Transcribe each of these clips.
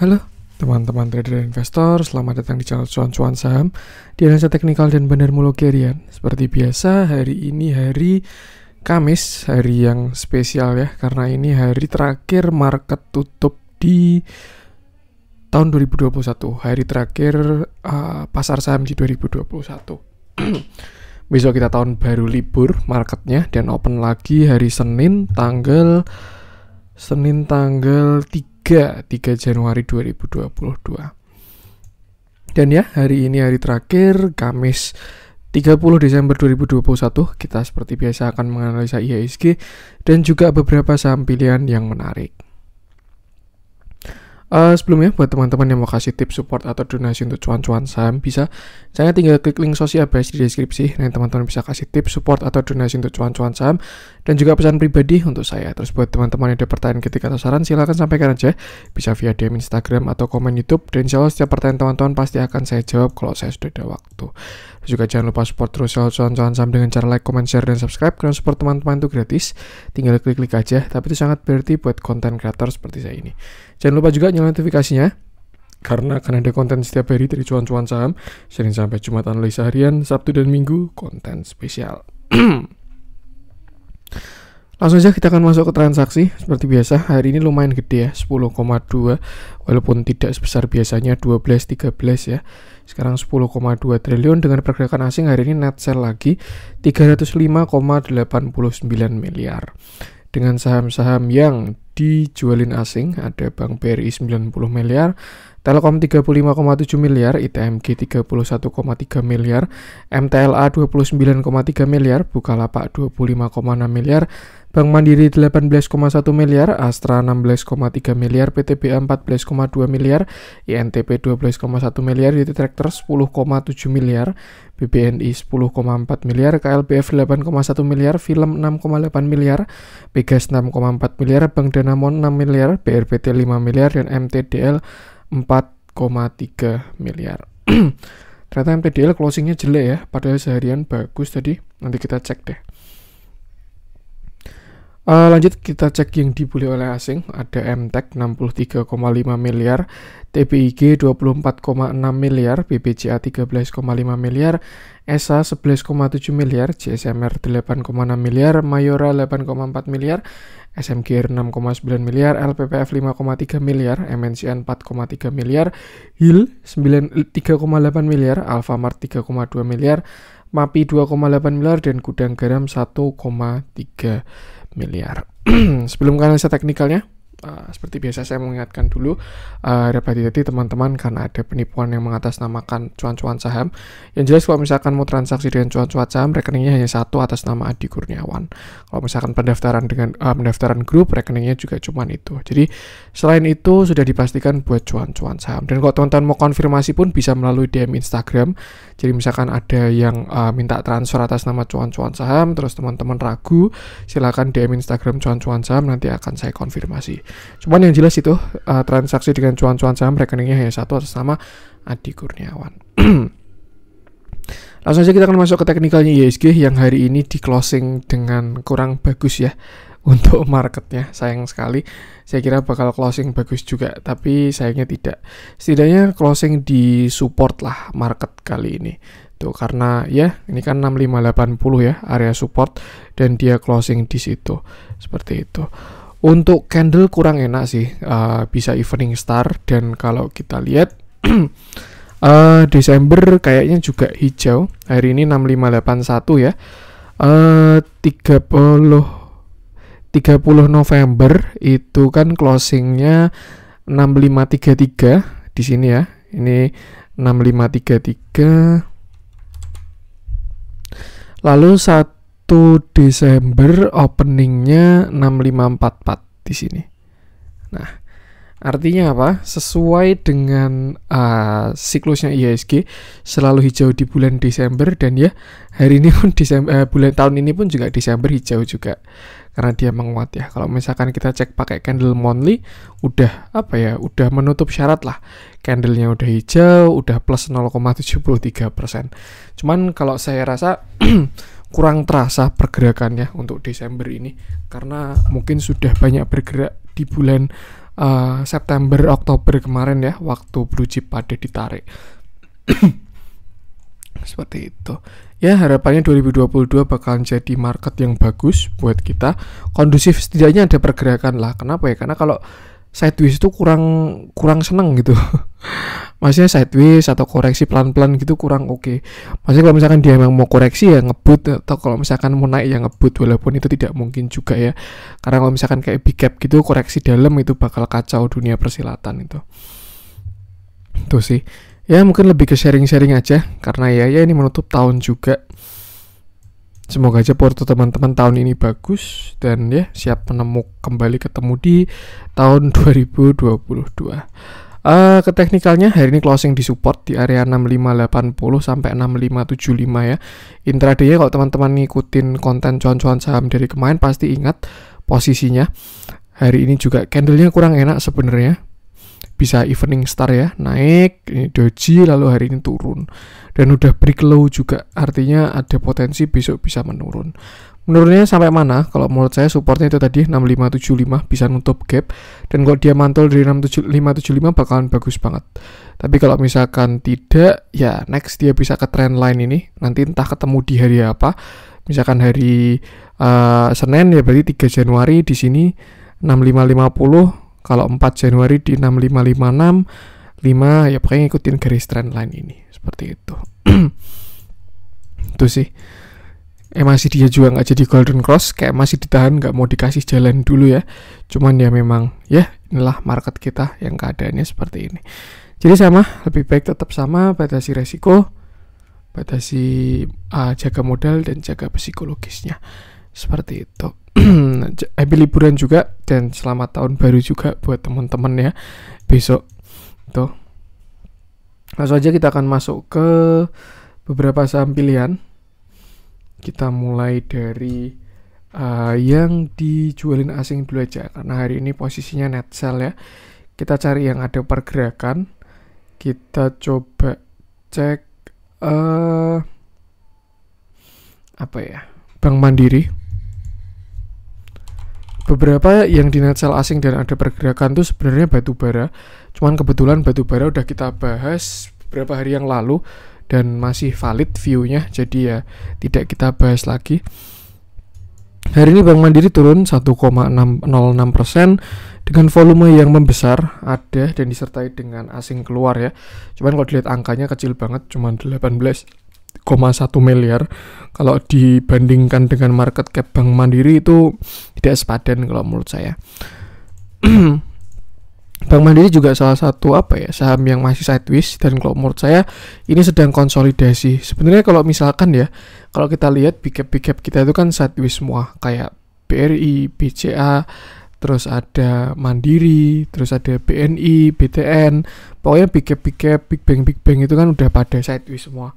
Halo teman-teman trader dan investor, selamat datang di channel cuan-cuan saham di analisa teknikal dan benar harian. Seperti biasa, hari ini hari Kamis, hari yang spesial ya karena ini hari terakhir market tutup di tahun 2021, hari terakhir uh, pasar saham di 2021. Besok kita tahun baru libur marketnya dan open lagi hari Senin tanggal Senin tanggal 3 3, 3 Januari 2022. Dan ya, hari ini hari terakhir, Kamis 30 Desember 2021, kita seperti biasa akan menganalisa IHSG dan juga beberapa saham pilihan yang menarik. Uh, sebelumnya buat teman-teman yang mau kasih tips support atau donasi untuk cuan-cuan saham bisa saya tinggal klik link sosial base di deskripsi dan teman-teman bisa kasih tips support atau donasi untuk cuan-cuan saham dan juga pesan pribadi untuk saya. Terus buat teman-teman yang ada pertanyaan ketika atau saran silahkan sampaikan aja bisa via DM Instagram atau komen YouTube dan insya Allah setiap pertanyaan teman-teman pasti akan saya jawab kalau saya sudah ada waktu. Terus juga jangan lupa support terus cuan-cuan saham dengan cara like, comment, share, dan subscribe karena support teman-teman itu gratis. Tinggal klik-klik aja tapi itu sangat berarti buat konten kreator seperti saya ini. Jangan lupa juga nyalain notifikasinya karena akan ada konten setiap hari dari cuan-cuan saham. sering sampai Jumat analisa harian, Sabtu dan Minggu konten spesial. Langsung aja kita akan masuk ke transaksi Seperti biasa hari ini lumayan gede ya 10,2 Walaupun tidak sebesar biasanya 12-13 ya Sekarang 10,2 triliun Dengan pergerakan asing hari ini net sell lagi 305,89 miliar dengan saham-saham yang dijualin asing, ada Bank BRI 90 miliar, Telkom 35,7 miliar, ITMG 31,3 miliar, MTLA 29,3 miliar, Bukalapak 25,6 miliar, Bank Mandiri 18,1 miliar, Astra 16,3 miliar, PTBA 14,2 miliar, INTP 12,1 miliar, Yaitu Tractor 10,7 miliar, BBNI 10,4 miliar, KLBF 8,1 miliar, Film 6,8 miliar, Pegas 6,4 miliar, Bank Danamon 6 miliar, BRPT 5 miliar, dan MTDL 4,3 miliar. Ternyata MTDL closingnya jelek ya, padahal seharian bagus tadi. Nanti kita cek deh. Uh, lanjut kita cek yang dibeli oleh asing ada MTEK 63,5 miliar, TBIG 24,6 miliar, BBCA 13,5 miliar, ESA 11,7 miliar, JSMR 8,6 miliar, Mayora 8,4 miliar, SMG 6,9 miliar, LPPF 5,3 miliar, MNCN 4,3 miliar, HIL 3,8 miliar, Alfamart 3,2 miliar, MAPI 2,8 miliar, dan Gudang Garam 1,3 miliar. Sebelum kalian analisa teknikalnya, Eh, seperti biasa saya mengingatkan dulu uh, tadi teman-teman karena ada penipuan yang mengatasnamakan cuan-cuan saham. Yang jelas kalau misalkan mau transaksi dengan cuan-cuan saham rekeningnya hanya satu atas nama Adi Kurniawan. Kalau misalkan pendaftaran dengan uh, pendaftaran grup rekeningnya juga cuman itu. Jadi selain itu sudah dipastikan buat cuan-cuan saham. Dan kalau teman-teman mau konfirmasi pun bisa melalui DM Instagram. Jadi misalkan ada yang uh, minta transfer atas nama cuan-cuan saham terus teman-teman ragu silahkan DM Instagram cuan-cuan saham nanti akan saya konfirmasi. Cuman yang jelas itu uh, transaksi dengan cuan-cuan saham rekeningnya hanya satu atas nama Adi Kurniawan. Langsung saja kita akan masuk ke teknikalnya ISG yang hari ini di closing dengan kurang bagus ya untuk marketnya sayang sekali saya kira bakal closing bagus juga tapi sayangnya tidak setidaknya closing di support lah market kali ini tuh karena ya ini kan 6580 ya area support dan dia closing di situ seperti itu untuk candle kurang enak sih, uh, bisa evening star dan kalau kita lihat uh, Desember kayaknya juga hijau. Hari ini 6581 ya. Uh, 30 30 November itu kan closingnya 6533 di sini ya. Ini 6533 Lalu 1 Desember openingnya 6544 di sini. Nah, artinya apa? Sesuai dengan uh, siklusnya IHSG selalu hijau di bulan Desember dan ya hari ini pun Desember uh, bulan tahun ini pun juga Desember hijau juga karena dia menguat ya. Kalau misalkan kita cek pakai candle monthly, udah apa ya, udah menutup syarat lah. Candlenya udah hijau, udah plus 0,73 Cuman kalau saya rasa kurang terasa pergerakannya untuk Desember ini karena mungkin sudah banyak bergerak di bulan uh, September Oktober kemarin ya waktu blue chip pada ditarik seperti itu ya harapannya 2022 bakal jadi market yang bagus buat kita kondusif setidaknya ada pergerakan lah kenapa ya karena kalau sideways itu kurang kurang seneng gitu maksudnya sideways atau koreksi pelan-pelan gitu kurang oke okay. maksudnya kalau misalkan dia memang mau koreksi ya ngebut atau kalau misalkan mau naik ya ngebut walaupun itu tidak mungkin juga ya karena kalau misalkan kayak big gap gitu koreksi dalam itu bakal kacau dunia persilatan itu itu sih ya mungkin lebih ke sharing-sharing aja karena ya ya ini menutup tahun juga Semoga aja Porto teman-teman tahun ini bagus dan ya siap menemuk kembali ketemu di tahun 2022. Uh, eh, ke teknikalnya hari ini closing di support di area 6580 sampai 6575 ya. Intraday ya, kalau teman-teman ngikutin konten cuan-cuan saham dari kemarin pasti ingat posisinya. Hari ini juga candlenya kurang enak sebenarnya. Bisa evening star ya, naik, ini doji lalu hari ini turun. Dan udah break low juga, artinya ada potensi besok bisa menurun. Menurutnya sampai mana? Kalau menurut saya supportnya itu tadi 6575 bisa nutup gap dan kalau dia mantul dari 6575 bakalan bagus banget. Tapi kalau misalkan tidak, ya next dia bisa ke trend line ini. Nanti entah ketemu di hari apa. Misalkan hari uh, Senin ya berarti 3 Januari di sini 6550, kalau 4 Januari di 6556, 5 ya pokoknya ngikutin garis trend line ini. Seperti itu. itu sih eh masih dia juga nggak jadi Golden Cross kayak masih ditahan nggak mau dikasih jalan dulu ya cuman ya memang ya inilah market kita yang keadaannya seperti ini jadi sama lebih baik tetap sama batasi resiko batasi uh, jaga modal dan jaga psikologisnya seperti itu happy liburan juga dan selamat tahun baru juga buat teman-teman ya besok tuh langsung aja kita akan masuk ke beberapa saham pilihan kita mulai dari uh, yang dijualin asing dulu aja karena hari ini posisinya net sell ya. Kita cari yang ada pergerakan. Kita coba cek uh, apa ya? Bank Mandiri beberapa yang di net sell asing dan ada pergerakan tuh sebenarnya batu bara. Cuman kebetulan batu bara udah kita bahas beberapa hari yang lalu dan masih valid view-nya jadi ya tidak kita bahas lagi Hari ini Bank Mandiri turun persen dengan volume yang membesar ada dan disertai dengan asing keluar ya. Cuman kalau dilihat angkanya kecil banget, cuma 18,1 miliar. Kalau dibandingkan dengan market cap Bank Mandiri itu tidak sepadan kalau menurut saya. Bank Mandiri juga salah satu apa ya saham yang masih sideways dan kalau menurut saya ini sedang konsolidasi. Sebenarnya kalau misalkan ya kalau kita lihat big cap kita itu kan sideways semua kayak BRI, BCA, terus ada Mandiri, terus ada BNI, BTN. Pokoknya big cap big cap, big bang itu kan udah pada sideways semua.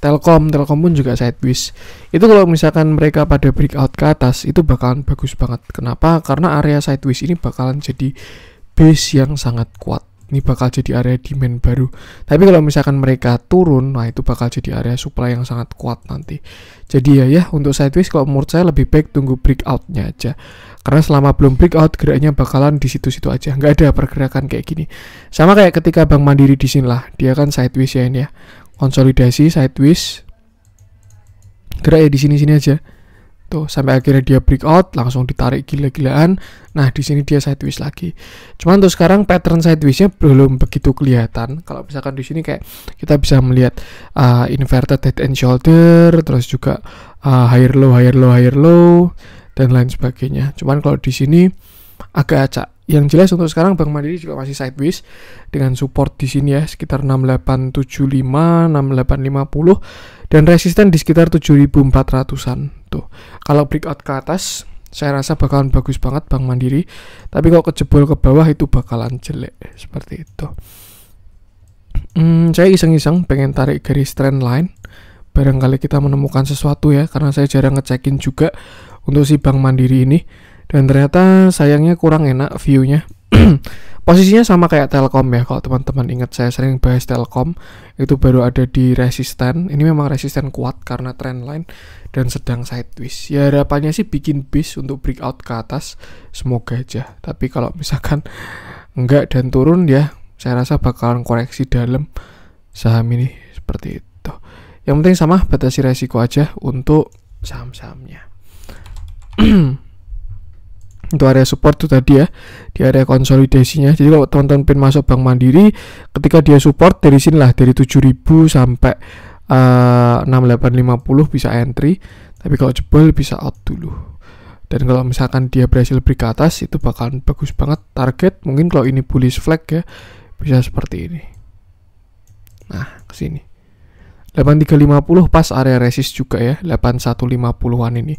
Telkom, Telkom pun juga sideways. Itu kalau misalkan mereka pada breakout ke atas itu bakalan bagus banget. Kenapa? Karena area sideways ini bakalan jadi base yang sangat kuat. Ini bakal jadi area demand baru. Tapi kalau misalkan mereka turun, nah itu bakal jadi area supply yang sangat kuat nanti. Jadi ya ya, untuk sideways kalau menurut saya lebih baik tunggu breakoutnya aja. Karena selama belum breakout, geraknya bakalan di situ-situ aja. Nggak ada pergerakan kayak gini. Sama kayak ketika Bank Mandiri di sini lah. Dia kan sideways ya ini ya. Konsolidasi sideways. Gerak ya di sini-sini aja Tuh, gitu. sampai akhirnya dia break out, langsung ditarik gila-gilaan. Nah, di sini dia sideways lagi. Cuman tuh sekarang pattern sidewaysnya belum begitu kelihatan. Kalau misalkan di sini kayak kita bisa melihat uh, inverted head and shoulder, terus juga uh, higher low, higher low, higher low, dan lain sebagainya. Cuman kalau di sini agak acak. Yang jelas untuk sekarang Bank Mandiri juga masih sideways dengan support di sini ya sekitar 6875, 6850 dan resisten di sekitar 7400-an gitu. Kalau breakout ke atas, saya rasa bakalan bagus banget Bank Mandiri. Tapi kalau kejebol ke bawah itu bakalan jelek seperti itu. Hmm, saya iseng-iseng pengen tarik garis trend line. Barangkali kita menemukan sesuatu ya, karena saya jarang ngecekin juga untuk si Bank Mandiri ini. Dan ternyata sayangnya kurang enak view-nya. Posisinya sama kayak Telkom ya, kalau teman-teman ingat saya sering bahas Telkom, itu baru ada di resisten. Ini memang resisten kuat karena trendline dan sedang sideways. Ya harapannya sih bikin bis untuk breakout ke atas, semoga aja. Tapi kalau misalkan enggak dan turun ya, saya rasa bakalan koreksi dalam saham ini seperti itu. Yang penting sama batasi resiko aja untuk saham-sahamnya. untuk area support itu tadi ya di area konsolidasinya jadi kalau teman-teman pin masuk bank mandiri ketika dia support dari lah dari 7000 sampai eh, uh, 6850 bisa entry tapi kalau jebol bisa out dulu dan kalau misalkan dia berhasil beri ke atas itu bakalan bagus banget target mungkin kalau ini bullish flag ya bisa seperti ini nah kesini 8350 pas area resist juga ya 8150an ini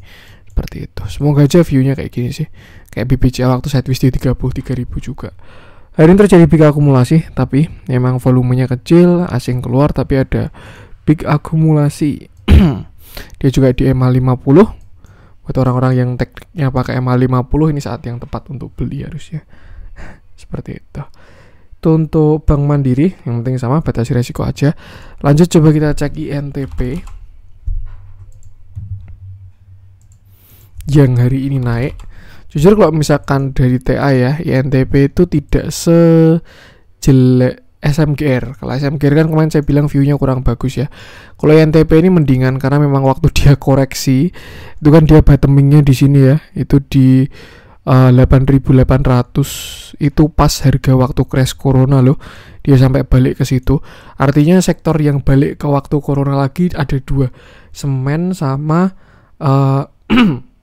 seperti itu semoga aja viewnya kayak gini sih kayak BPCL waktu sideways di 33.000 juga hari ini terjadi big akumulasi tapi memang volumenya kecil asing keluar tapi ada big akumulasi dia juga di MA 50 buat orang-orang yang tekniknya pakai MA 50 ini saat yang tepat untuk beli harusnya seperti itu itu untuk Bank Mandiri yang penting sama batasi resiko aja lanjut coba kita cek INTP yang hari ini naik jujur kalau misalkan dari TA ya INTP itu tidak sejelek SMGR kalau SMGR kan kemarin saya bilang viewnya kurang bagus ya kalau INTP ini mendingan karena memang waktu dia koreksi itu kan dia bottomingnya di sini ya itu di uh, eh, 8800 itu pas harga waktu crash corona loh dia sampai balik ke situ artinya sektor yang balik ke waktu corona lagi ada dua semen sama uh,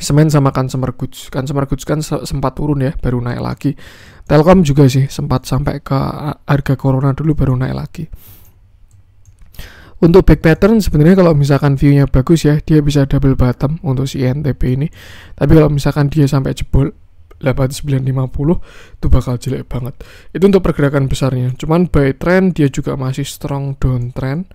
semen sama consumer goods. Consumer goods kan sempat turun ya, baru naik lagi. Telkom juga sih sempat sampai ke harga corona dulu baru naik lagi. Untuk back pattern sebenarnya kalau misalkan view-nya bagus ya, dia bisa double bottom untuk si INTP e ini. Tapi kalau misalkan dia sampai jebol 8950 itu bakal jelek banget. Itu untuk pergerakan besarnya. Cuman by trend dia juga masih strong downtrend.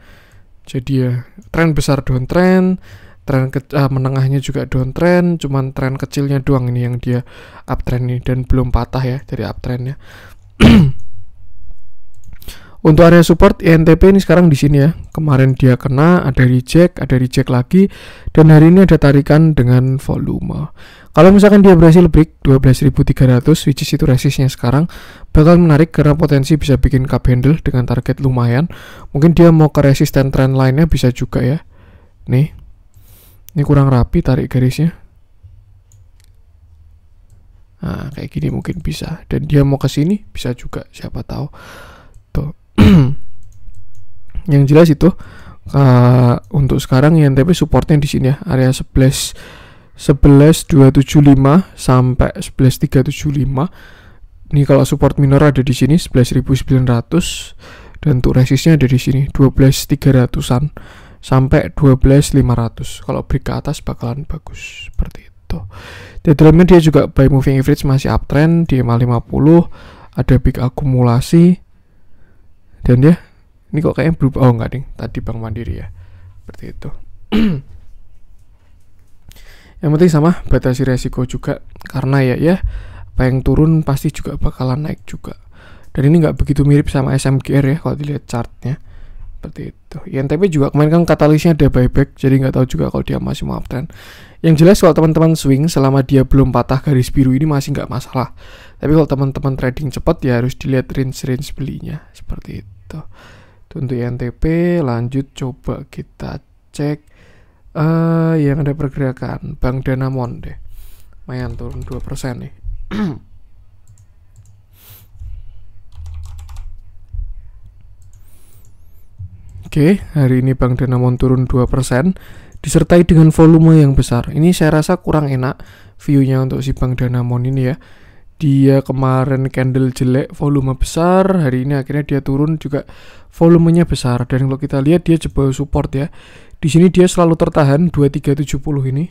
Jadi ya, trend besar downtrend, tren ke, uh, menengahnya juga downtrend cuman tren kecilnya doang ini yang dia uptrend ini dan belum patah ya dari uptrendnya untuk area support INTP ini sekarang di sini ya. Kemarin dia kena, ada reject, ada reject lagi dan hari ini ada tarikan dengan volume. Kalau misalkan dia berhasil break 12.300 which is itu resistnya sekarang bakal menarik karena potensi bisa bikin cup handle dengan target lumayan. Mungkin dia mau ke resisten trend lainnya bisa juga ya. Nih, ini kurang rapi tarik garisnya nah kayak gini mungkin bisa dan dia mau ke sini bisa juga siapa tahu tuh yang jelas itu uh, untuk sekarang yang tapi supportnya di sini ya area 11 11275 sampai 11375 ini kalau support minor ada di sini 11900 dan untuk resistnya ada di sini 12300-an sampai 12.500 kalau break ke atas bakalan bagus seperti itu di dalamnya dia juga by moving average masih uptrend di ma 50 ada big akumulasi dan dia ya, ini kok kayaknya berubah oh enggak ding tadi Bank Mandiri ya seperti itu yang penting sama batasi resiko juga karena ya ya apa yang turun pasti juga bakalan naik juga dan ini nggak begitu mirip sama SMGR ya kalau dilihat chartnya seperti itu INTP juga kemarin kan katalisnya ada buyback jadi nggak tahu juga kalau dia masih mau uptrend yang jelas kalau teman-teman swing selama dia belum patah garis biru ini masih nggak masalah tapi kalau teman-teman trading cepat ya harus dilihat range-range belinya seperti itu itu untuk INTP lanjut coba kita cek uh, yang ada pergerakan Bank Danamon deh Mayan turun 2% nih Oke, hari ini Bank Danamon turun 2%, disertai dengan volume yang besar. Ini saya rasa kurang enak view-nya untuk si Bank Danamon ini ya. Dia kemarin candle jelek, volume besar, hari ini akhirnya dia turun juga volumenya besar. Dan kalau kita lihat dia jebol support ya. Di sini dia selalu tertahan 2370 ini.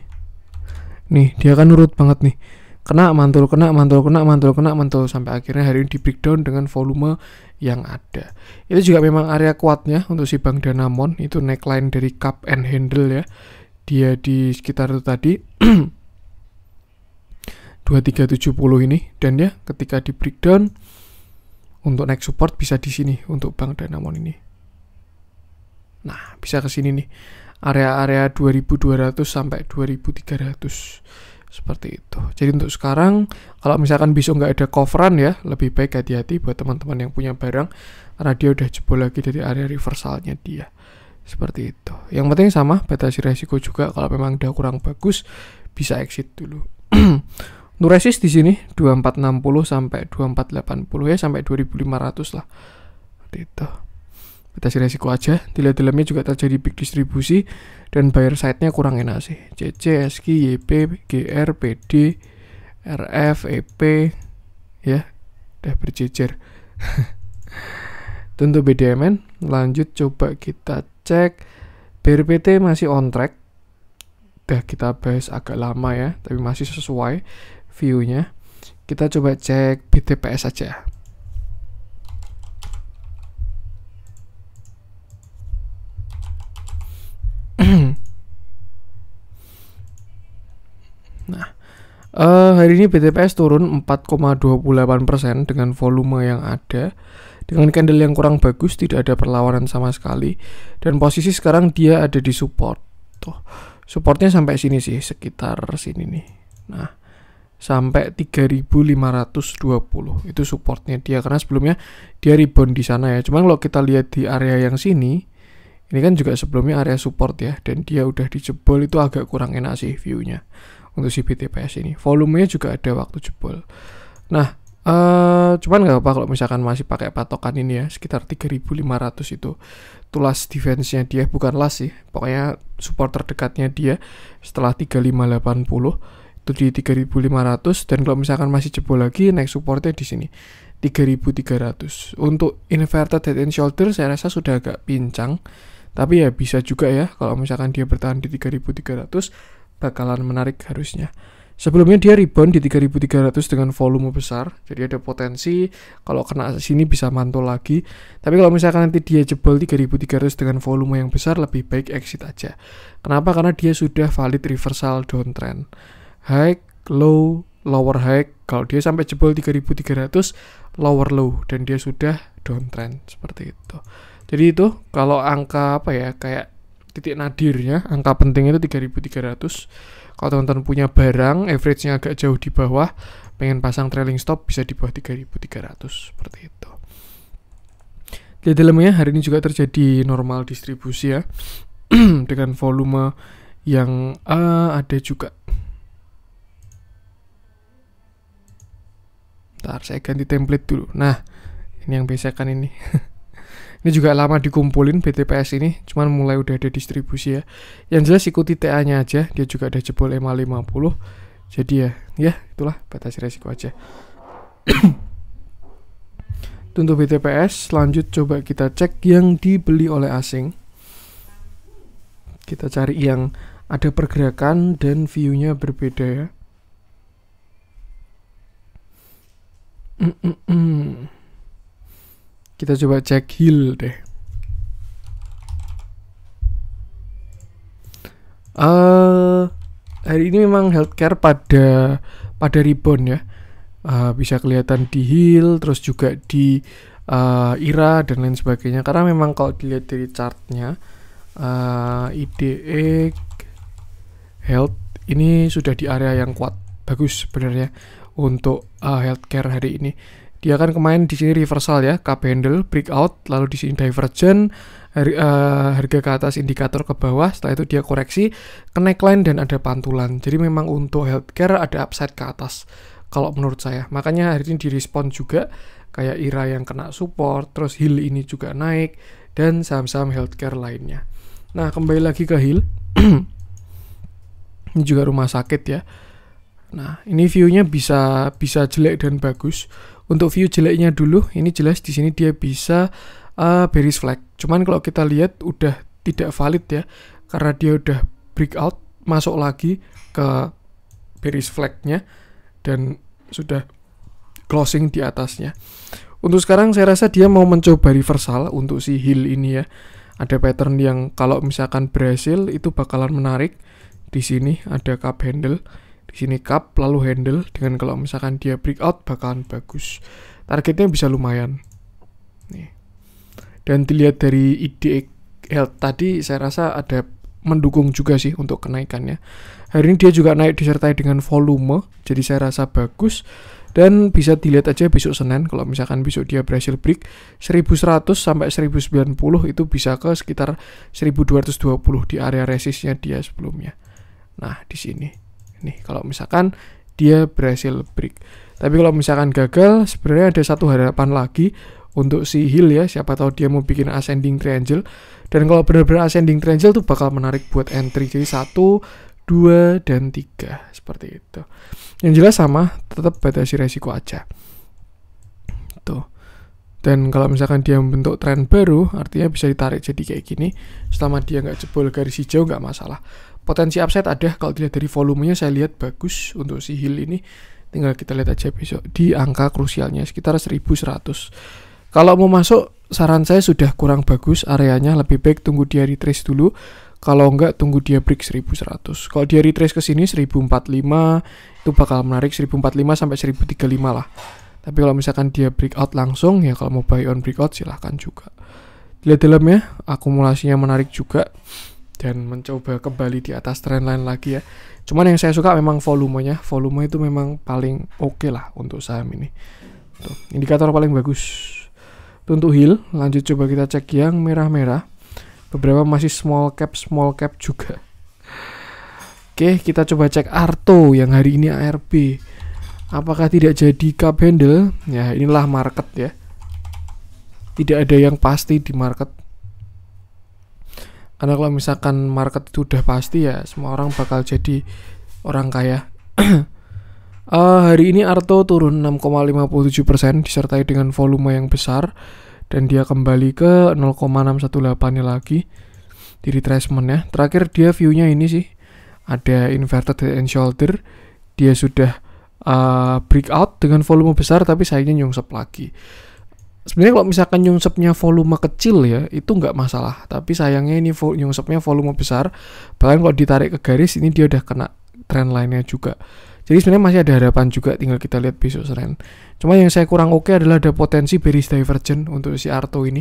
Nih, dia kan nurut banget nih kena mantul kena mantul kena mantul kena mantul sampai akhirnya hari ini di breakdown dengan volume yang ada itu juga memang area kuatnya untuk si bank Danamon itu neckline dari cup and handle ya dia di sekitar itu tadi 2370 ini dan ya ketika di breakdown untuk naik support bisa di sini untuk bank Danamon ini nah bisa ke sini nih area-area 2200 sampai 2300 seperti itu. Jadi untuk sekarang, kalau misalkan besok nggak ada coveran ya, lebih baik hati-hati buat teman-teman yang punya barang, karena dia udah jebol lagi dari area reversalnya dia. Seperti itu. Yang penting sama, batasi resiko juga kalau memang udah kurang bagus, bisa exit dulu. Untuk resist di sini 2460 sampai 2480 ya sampai 2500 lah. Seperti itu batasi resiko aja dilihat dalamnya juga terjadi big distribusi dan buyer side-nya kurang enak sih CC, SK, YP, GR, PD, RF, EP ya udah berjejer tentu BDMN lanjut coba kita cek BRPT masih on track udah kita bahas agak lama ya tapi masih sesuai view-nya kita coba cek BTPS aja hari ini BTPS turun 4,28% dengan volume yang ada. Dengan candle yang kurang bagus, tidak ada perlawanan sama sekali. Dan posisi sekarang dia ada di support. Tuh, supportnya sampai sini sih, sekitar sini nih. Nah, sampai 3520 itu supportnya dia karena sebelumnya dia rebound di sana ya cuman kalau kita lihat di area yang sini ini kan juga sebelumnya area support ya dan dia udah dijebol itu agak kurang enak sih viewnya untuk si BTPS ini. Volumenya juga ada waktu jebol. Nah, uh, cuman nggak apa kalau misalkan masih pakai patokan ini ya, sekitar 3.500 itu. Itu last defense-nya dia, bukan last sih. Pokoknya support terdekatnya dia setelah 3580 itu di 3.500 dan kalau misalkan masih jebol lagi naik supportnya di sini 3.300 untuk inverted head and shoulder saya rasa sudah agak pincang tapi ya bisa juga ya kalau misalkan dia bertahan di 3300 bakalan menarik harusnya. Sebelumnya dia rebound di 3300 dengan volume besar, jadi ada potensi kalau kena sini bisa mantul lagi. Tapi kalau misalkan nanti dia jebol 3300 dengan volume yang besar, lebih baik exit aja. Kenapa? Karena dia sudah valid reversal downtrend. High, low, lower high. Kalau dia sampai jebol 3300, lower low dan dia sudah downtrend seperti itu. Jadi itu kalau angka apa ya kayak titik nadirnya angka penting itu 3300 kalau teman-teman punya barang average-nya agak jauh di bawah pengen pasang trailing stop bisa di bawah 3300 seperti itu di dalamnya hari ini juga terjadi normal distribusi ya dengan volume yang uh, ada juga Ntar saya ganti template dulu nah ini yang besekan ini Ini juga lama dikumpulin BTPS ini, cuman mulai udah ada distribusi ya. Yang jelas ikuti TA-nya aja, dia juga ada jebol EMA 50. Jadi ya, ya itulah batas resiko aja. Untuk BTPS, lanjut coba kita cek yang dibeli oleh asing. Kita cari yang ada pergerakan dan view-nya berbeda ya. Kita coba cek heal deh. Uh, hari ini memang healthcare pada pada ribbon ya. Uh, bisa kelihatan di heal terus juga di uh, IRA dan lain sebagainya karena memang kalau dilihat dari chartnya uh, IDE health ini sudah di area yang kuat bagus sebenarnya untuk uh, healthcare hari ini dia akan kemarin di sini reversal ya, cup handle, breakout, lalu di sini divergent, hari, uh, eh, harga ke atas indikator ke bawah, setelah itu dia koreksi, ke neckline dan ada pantulan. Jadi memang untuk healthcare ada upside ke atas kalau menurut saya. Makanya hari ini direspon juga kayak IRA yang kena support, terus hill ini juga naik dan saham-saham healthcare lainnya. Nah, kembali lagi ke hill ini juga rumah sakit ya. Nah, ini view-nya bisa bisa jelek dan bagus. Untuk view jeleknya dulu, ini jelas di sini dia bisa uh, bearish flag. Cuman kalau kita lihat udah tidak valid ya, karena dia udah breakout masuk lagi ke bearish flagnya dan sudah closing di atasnya. Untuk sekarang saya rasa dia mau mencoba reversal untuk si hill ini ya. Ada pattern yang kalau misalkan berhasil itu bakalan menarik. Di sini ada cup handle di sini cup lalu handle dengan kalau misalkan dia breakout bakalan bagus targetnya bisa lumayan nih dan dilihat dari ide health tadi saya rasa ada mendukung juga sih untuk kenaikannya hari ini dia juga naik disertai dengan volume jadi saya rasa bagus dan bisa dilihat aja besok Senin kalau misalkan besok dia berhasil break 1100 sampai 1090 itu bisa ke sekitar 1220 di area resistnya dia sebelumnya nah di sini Nih, kalau misalkan dia berhasil break. Tapi kalau misalkan gagal, sebenarnya ada satu harapan lagi untuk si Hill ya, siapa tahu dia mau bikin ascending triangle. Dan kalau benar-benar ascending triangle tuh bakal menarik buat entry. Jadi satu, dua dan tiga seperti itu. Yang jelas sama, tetap batasi resiko aja. Tuh. Dan kalau misalkan dia membentuk tren baru, artinya bisa ditarik jadi kayak gini. Selama dia nggak jebol garis hijau, nggak masalah potensi upside ada kalau dilihat dari volumenya saya lihat bagus untuk si Hill ini tinggal kita lihat aja besok di angka krusialnya sekitar 1100 kalau mau masuk saran saya sudah kurang bagus areanya lebih baik tunggu dia retrace dulu kalau enggak tunggu dia break 1100 kalau dia retrace ke sini 1045 itu bakal menarik 1045 sampai 1035 lah tapi kalau misalkan dia breakout langsung ya kalau mau buy on breakout silahkan juga Lihat dalamnya akumulasinya menarik juga dan mencoba kembali di atas trend lain lagi ya. Cuman yang saya suka memang volumenya, volume itu memang paling oke okay lah untuk saham ini. Tuh, indikator paling bagus. Untuk hill, lanjut coba kita cek yang merah-merah. Beberapa masih small cap, small cap juga. Oke, kita coba cek Arto yang hari ini ARB. Apakah tidak jadi cup handle? Ya, inilah market ya. Tidak ada yang pasti di market karena kalau misalkan market itu udah pasti ya semua orang bakal jadi orang kaya uh, hari ini Arto turun 6,57% persen disertai dengan volume yang besar dan dia kembali ke 0,618 nya lagi di retracement ya terakhir dia view-nya ini sih ada inverted head and shoulder dia sudah uh, eh, breakout dengan volume besar tapi sayangnya nyungsep lagi sebenarnya kalau misalkan nyungsepnya volume kecil ya itu nggak masalah tapi sayangnya ini nyungsepnya volume besar bahkan kalau ditarik ke garis ini dia udah kena trend lainnya juga jadi sebenarnya masih ada harapan juga tinggal kita lihat besok senin. cuma yang saya kurang oke okay adalah ada potensi bearish divergent untuk si Arto ini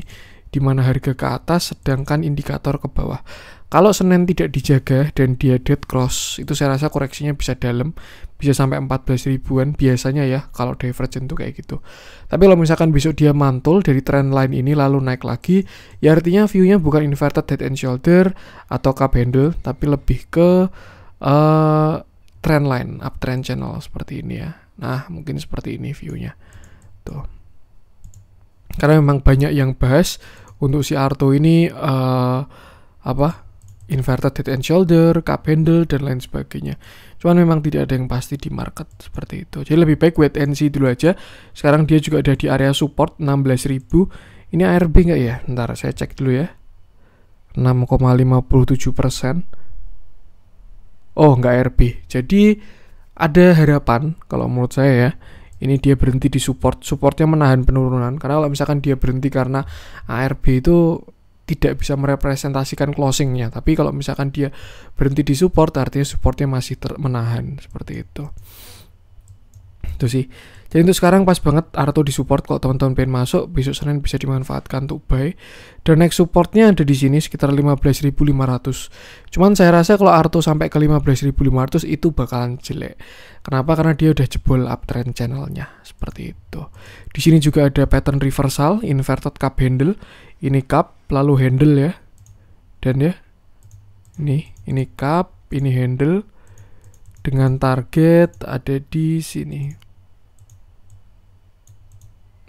di mana harga ke atas sedangkan indikator ke bawah kalau Senin tidak dijaga dan dia dead cross itu saya rasa koreksinya bisa dalam bisa sampai 14 ribuan biasanya ya kalau divergent tuh kayak gitu. Tapi kalau misalkan besok dia mantul dari trend line ini lalu naik lagi, ya artinya view-nya bukan inverted head and shoulder atau cup handle, tapi lebih ke uh, trend line, uptrend channel seperti ini ya. Nah, mungkin seperti ini view-nya. Tuh. Karena memang banyak yang bahas untuk si Arto ini uh, apa? inverted head and shoulder, cup handle, dan lain sebagainya. Cuman memang tidak ada yang pasti di market seperti itu. Jadi lebih baik wait and see dulu aja. Sekarang dia juga ada di area support 16.000. Ini ARB nggak ya? Ntar saya cek dulu ya. 6,57 persen. Oh, nggak ARB. Jadi ada harapan kalau menurut saya ya ini dia berhenti di support supportnya menahan penurunan karena kalau misalkan dia berhenti karena ARB itu tidak bisa merepresentasikan closingnya tapi kalau misalkan dia berhenti di support artinya supportnya masih ter menahan seperti itu itu sih jadi untuk sekarang pas banget Arto di support kalau teman-teman pengen masuk besok Senin bisa dimanfaatkan untuk buy dan next supportnya ada di sini sekitar 15.500 cuman saya rasa kalau Arto sampai ke 15.500 itu bakalan jelek kenapa karena dia udah jebol uptrend channelnya seperti itu di sini juga ada pattern reversal inverted cup handle ini cup lalu handle ya dan ya ini ini cup ini handle dengan target ada di sini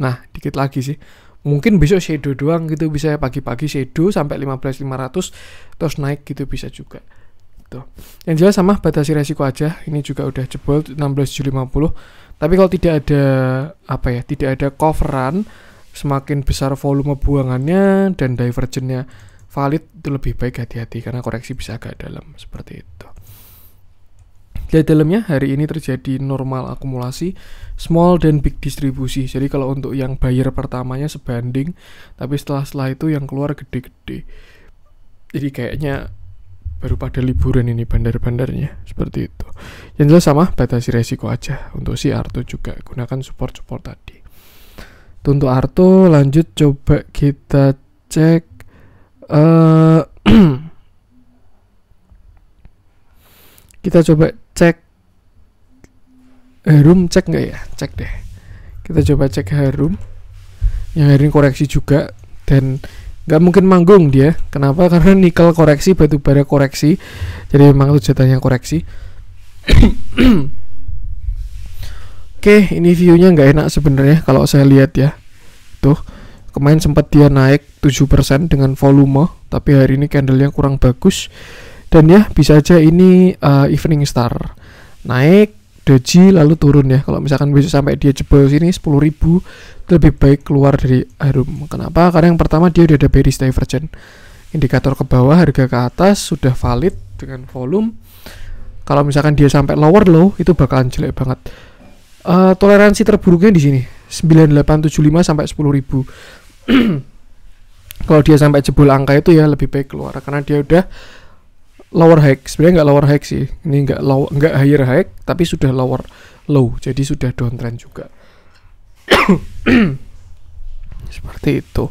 nah dikit lagi sih mungkin besok shadow doang gitu bisa pagi-pagi shadow sampai 15500 terus naik gitu bisa juga gitu. Yang jelas sama batasi resiko aja. Ini juga udah jebol 16750. Tapi kalau tidak ada apa ya, tidak ada coveran semakin besar volume buangannya dan divergennya valid itu lebih baik hati-hati karena koreksi bisa agak dalam seperti itu. Di dalamnya hari ini terjadi normal akumulasi small dan big distribusi. Jadi kalau untuk yang buyer pertamanya sebanding, tapi setelah setelah itu yang keluar gede-gede. Jadi kayaknya baru pada liburan ini bandar-bandarnya seperti itu. Yang jelas sama batasi resiko aja untuk si Arto juga gunakan support-support tadi. Tuntu Arto lanjut coba kita cek uh, kita coba cek harum eh, cek nggak ya cek deh kita coba cek harum yang hari ini koreksi juga dan nggak mungkin manggung dia kenapa karena nikel koreksi batu bara koreksi jadi memang itu jatahnya koreksi Oke, ini view-nya nggak enak sebenarnya kalau saya lihat ya. Tuh, kemarin sempat dia naik 7% dengan volume, tapi hari ini candle candle-nya kurang bagus. Dan ya, bisa aja ini uh, evening star. Naik, doji, lalu turun ya. Kalau misalkan bisa sampai dia jebol sini 10.000, lebih baik keluar dari harum. Kenapa? Karena yang pertama dia udah ada bearish divergent. Indikator ke bawah, harga ke atas, sudah valid dengan volume. Kalau misalkan dia sampai lower low, itu bakalan jelek banget uh, toleransi terburuknya di sini 9875 sampai 10.000 kalau dia sampai jebol angka itu ya lebih baik keluar karena dia udah lower high sebenarnya nggak lower high sih ini nggak low nggak higher high tapi sudah lower low jadi sudah downtrend juga seperti itu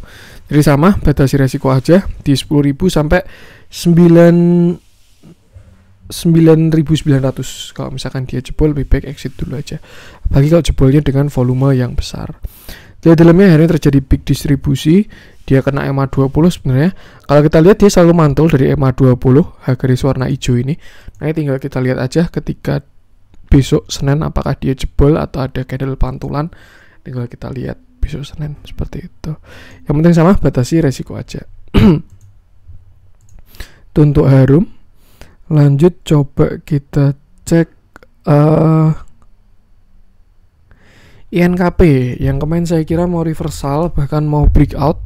jadi sama batasi resiko aja di 10.000 sampai 9 9.900 kalau misalkan dia jebol lebih baik exit dulu aja apalagi kalau jebolnya dengan volume yang besar jadi dalamnya hari ini terjadi big distribusi dia kena EMA 20 sebenarnya kalau kita lihat dia selalu mantul dari EMA 20 garis warna hijau ini nah tinggal kita lihat aja ketika besok Senin apakah dia jebol atau ada candle pantulan tinggal kita lihat besok Senin seperti itu yang penting sama batasi resiko aja untuk harum lanjut coba kita cek uh, eh, INKP yang kemarin saya kira mau reversal bahkan mau breakout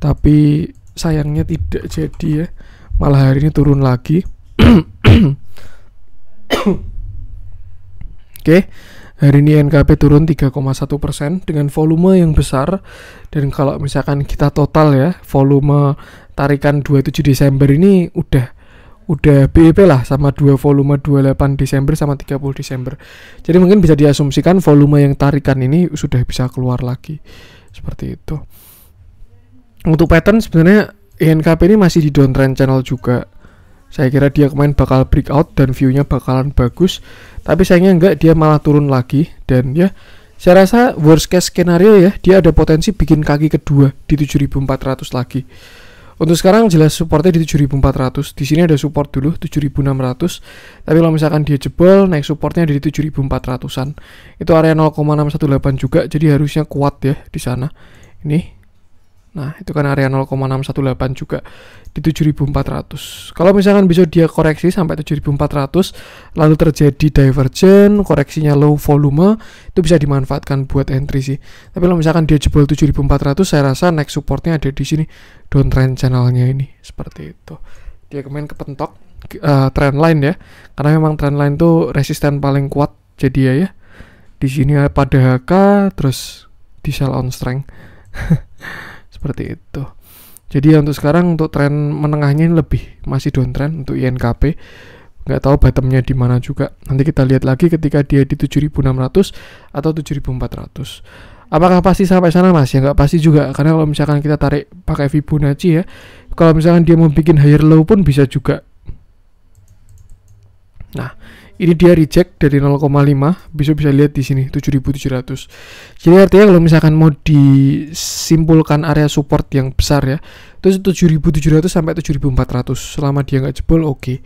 tapi sayangnya tidak jadi ya malah hari ini turun lagi oke okay. hari ini INKP turun 3,1 persen dengan volume yang besar dan kalau misalkan kita total ya volume tarikan 27 Desember ini udah udah BEP lah sama dua volume 28 Desember sama 30 Desember. Jadi mungkin bisa diasumsikan volume yang tarikan ini sudah bisa keluar lagi. Seperti itu. Untuk pattern sebenarnya INKP ini masih di downtrend channel juga. Saya kira dia kemarin bakal breakout dan view-nya bakalan bagus, tapi sayangnya enggak dia malah turun lagi dan ya saya rasa worst case skenario ya dia ada potensi bikin kaki kedua di 7400 lagi. Untuk sekarang jelas supportnya di 7400. Di sini ada support dulu 7600. Tapi kalau misalkan dia jebol, naik supportnya ada di 7400-an. Itu area 0,618 juga, jadi harusnya kuat ya di sana. Ini Nah, itu kan area 0,618 juga di 7400. Kalau misalkan bisa dia koreksi sampai 7400, lalu terjadi divergen, koreksinya low volume, itu bisa dimanfaatkan buat entry sih. Tapi kalau misalkan dia jebol 7400, saya rasa next supportnya ada di sini downtrend channelnya ini, seperti itu. Dia kemarin kepentok uh, trend ya. Karena memang trendline itu resisten paling kuat jadi ya ya. Di sini pada HK terus di sell on strength. seperti itu. Jadi ya untuk sekarang untuk tren menengahnya ini lebih masih downtrend untuk INKP. Nggak tahu bottomnya di mana juga. Nanti kita lihat lagi ketika dia di 7600 atau 7400. Apakah pasti sampai sana mas? Ya nggak pasti juga karena kalau misalkan kita tarik pakai Fibonacci ya, kalau misalkan dia mau bikin higher low pun bisa juga ini dia reject dari 0,5 bisa bisa lihat di sini 7700 jadi artinya kalau misalkan mau disimpulkan area support yang besar ya itu 7700 sampai 7400 selama dia nggak jebol oke okay.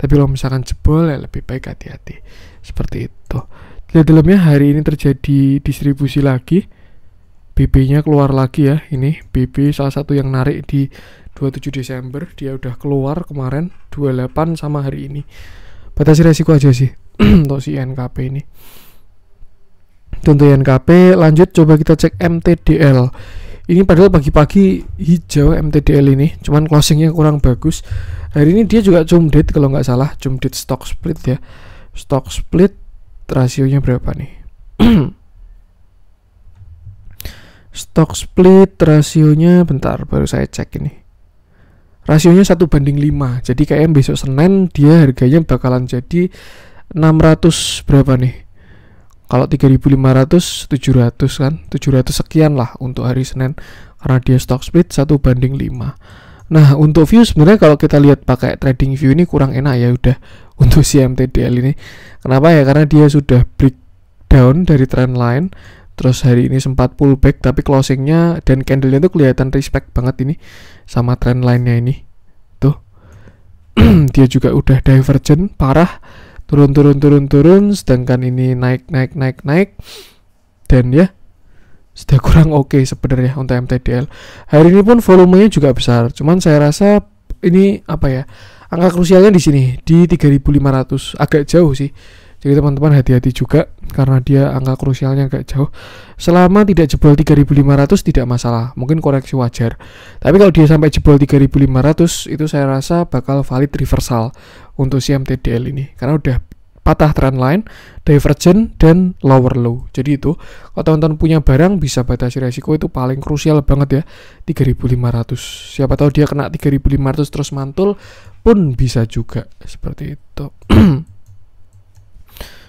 tapi kalau misalkan jebol ya lebih baik hati-hati seperti itu lihat dalamnya hari ini terjadi distribusi lagi BB-nya keluar lagi ya ini BB salah satu yang narik di 27 Desember dia udah keluar kemarin 28 sama hari ini batasi resiko aja sih untuk si NKP ini tentu NKP lanjut coba kita cek MTDL ini padahal pagi-pagi hijau MTDL ini cuman closingnya kurang bagus hari ini dia juga date kalau nggak salah date stock split ya stock split rasionya berapa nih stock split rasionya bentar baru saya cek ini rasionya satu banding 5 jadi kayaknya besok Senin dia harganya bakalan jadi 600 berapa nih kalau 3500 700 kan 700 sekian lah untuk hari Senin karena dia stock split satu banding 5 nah untuk view sebenarnya kalau kita lihat pakai trading view ini kurang enak ya udah untuk cmtdl ini kenapa ya karena dia sudah breakdown dari trend line terus hari ini sempat pullback tapi closingnya dan candlenya tuh kelihatan respect banget ini sama trend lainnya ini tuh dia juga udah divergent parah turun turun turun turun sedangkan ini naik naik naik naik dan ya sudah kurang oke okay sebenarnya untuk MTDL hari ini pun volumenya juga besar cuman saya rasa ini apa ya angka krusialnya di sini di 3500 agak jauh sih jadi teman-teman hati-hati juga karena dia angka krusialnya agak jauh. Selama tidak jebol 3500 tidak masalah, mungkin koreksi wajar. Tapi kalau dia sampai jebol 3500 itu saya rasa bakal valid reversal untuk CMTDL ini karena udah patah trendline, divergent, dan lower low. Jadi itu, kalau teman-teman punya barang bisa batasi resiko itu paling krusial banget ya, 3.500. Siapa tahu dia kena 3.500 terus mantul pun bisa juga seperti itu.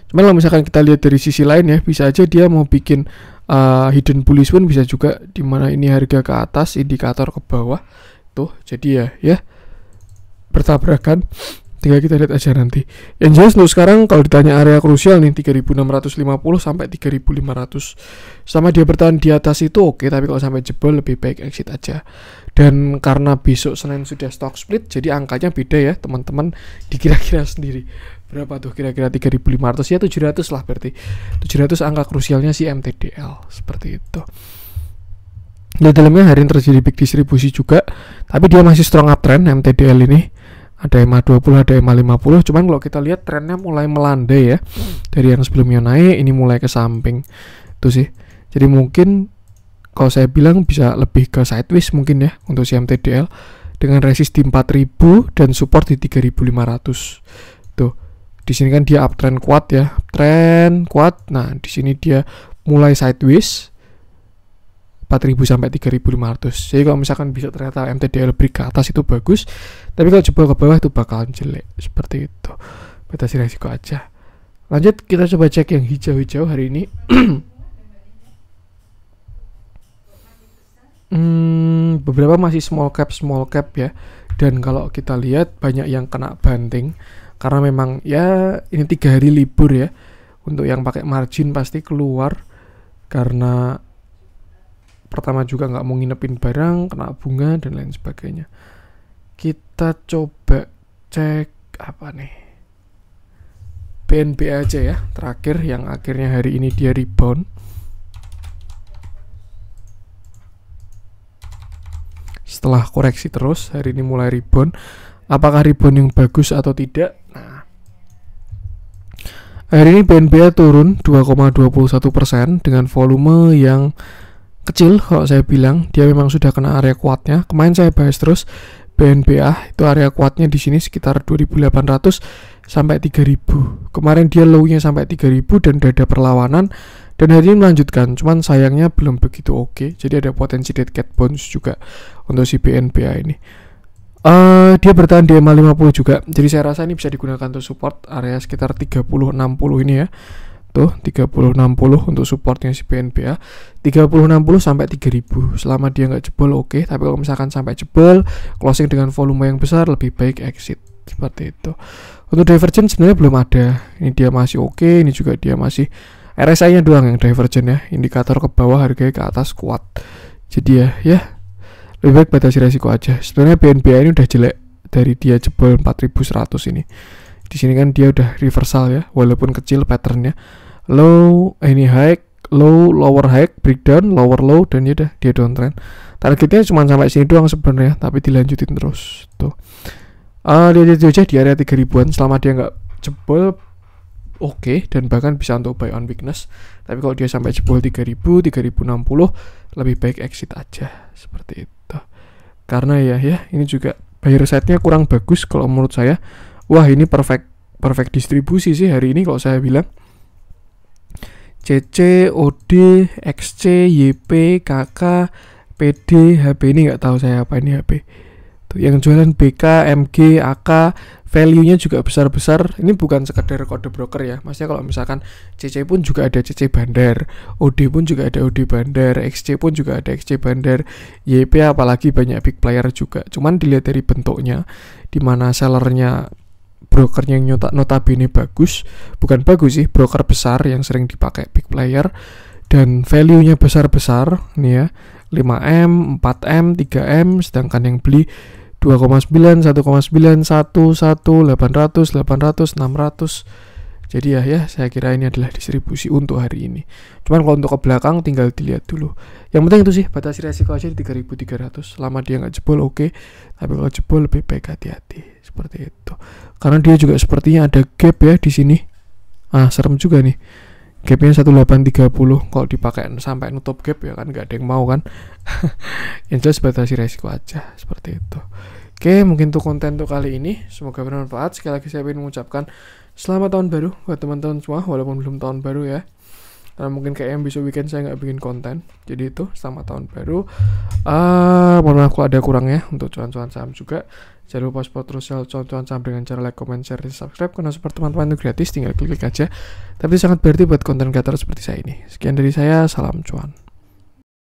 Cuman kalau misalkan kita lihat dari sisi lain ya, bisa aja dia mau bikin uh, hidden bullish pun bisa juga di mana ini harga ke atas, indikator ke bawah. Tuh, jadi ya ya bertabrakan. Tinggal kita lihat aja nanti. Yang jelas untuk sekarang kalau ditanya area krusial nih 3650 sampai 3500. Sama dia bertahan di atas itu oke, tapi kalau sampai jebol lebih baik exit aja. Dan karena besok Senin sudah stock split, jadi angkanya beda ya, teman-teman dikira-kira sendiri berapa tuh kira-kira 3500 ya 700 lah berarti 700 angka krusialnya si MTDL seperti itu di dalamnya hari ini terjadi big distribusi juga tapi dia masih strong uptrend MTDL ini ada EMA 20 ada EMA 50 cuman kalau kita lihat trennya mulai melandai ya dari yang sebelumnya naik ini mulai ke samping itu sih jadi mungkin kalau saya bilang bisa lebih ke sideways mungkin ya untuk si MTDL dengan resist di 4000 dan support di 3500 tuh di sini kan dia uptrend kuat ya uptrend kuat nah di sini dia mulai sideways 4000 sampai 3500 jadi kalau misalkan bisa ternyata MTDL break ke atas itu bagus tapi kalau coba ke bawah itu bakalan jelek seperti itu batasi resiko aja lanjut kita coba cek yang hijau-hijau hari ini hmm, beberapa masih small cap small cap ya dan kalau kita lihat banyak yang kena banting karena memang ya ini tiga hari libur ya untuk yang pakai margin pasti keluar karena pertama juga nggak mau nginepin barang kena bunga dan lain sebagainya kita coba cek apa nih BNB aja ya terakhir yang akhirnya hari ini dia rebound setelah koreksi terus hari ini mulai rebound apakah rebound yang bagus atau tidak nah hari ini BNPA turun 2,21% dengan volume yang kecil kalau saya bilang dia memang sudah kena area kuatnya kemarin saya bahas terus BNBa itu area kuatnya di sini sekitar 2800 sampai 3000 kemarin dia low-nya sampai 3000 dan udah ada perlawanan dan hari ini melanjutkan cuman sayangnya belum begitu oke okay. jadi ada potensi dead cat bounce juga untuk si BNPA ini Uh, dia bertahan di EMA 50 juga. Jadi saya rasa ini bisa digunakan untuk support area sekitar 30 60 ini ya. Tuh, 30 60 untuk supportnya si puluh 30 60 sampai 3000. Selama dia nggak jebol oke, okay. tapi kalau misalkan sampai jebol, closing dengan volume yang besar lebih baik exit seperti itu. Untuk divergence sebenarnya belum ada. Ini dia masih oke, okay, ini juga dia masih RSI-nya doang yang divergent ya. Indikator ke bawah harganya ke atas kuat. Jadi ya, ya lebih baik batasi resiko aja sebenarnya BNBA ini udah jelek dari dia jebol 4100 ini di sini kan dia udah reversal ya walaupun kecil patternnya low ini high low lower high breakdown lower low dan ya udah dia downtrend targetnya cuma sampai sini doang sebenarnya tapi dilanjutin terus tuh uh, dia dia aja di area 3000an selama dia nggak jebol oke okay, dan bahkan bisa untuk buy on weakness tapi kalau dia sampai jebol 3000 3060 lebih baik exit aja seperti itu karena ya ya ini juga buyer setnya kurang bagus kalau menurut saya wah ini perfect perfect distribusi sih hari ini kalau saya bilang CC, OD, XC, YP, KK, PD, HP ini nggak tahu saya apa ini HP. Tuh, yang jualan BK, MG, AK, value-nya juga besar-besar. Ini bukan sekedar kode broker ya. Maksudnya kalau misalkan CC pun juga ada CC bandar, OD pun juga ada OD bandar, XC pun juga ada XC bandar, YP apalagi banyak big player juga. Cuman dilihat dari bentuknya, di mana sellernya brokernya yang nyota, notabene bagus, bukan bagus sih, broker besar yang sering dipakai big player dan value-nya besar-besar nih ya. 5M, 4M, 3M sedangkan yang beli 2,9, 1,9, 1, 1, 800, 800, 600. Jadi ya, ya saya kira ini adalah distribusi untuk hari ini. Cuman kalau untuk ke belakang tinggal dilihat dulu. Yang penting itu sih, batas resiko aja di 3.300. Selama dia nggak jebol, oke. Okay. Tapi kalau jebol lebih baik hati-hati. Seperti itu. Karena dia juga sepertinya ada gap ya di sini. Ah, serem juga nih gapnya 1830 kalau dipakai sampai nutup gap ya kan nggak ada yang mau kan yang jelas batasi resiko aja seperti itu oke mungkin tuh konten tuh kali ini semoga bermanfaat sekali lagi saya ingin mengucapkan selamat tahun baru buat teman-teman semua walaupun belum tahun baru ya karena mungkin kayak yang besok weekend saya nggak bikin konten jadi itu selamat tahun baru uh, mohon maaf kalau ada kurangnya untuk cuan-cuan saham juga Jangan lupa support terus ya, channel contohan sambil dengan cara like, comment, share, dan subscribe Karena support teman-teman itu gratis, tinggal klik aja Tapi sangat berarti buat konten kreator seperti saya ini Sekian dari saya, salam cuan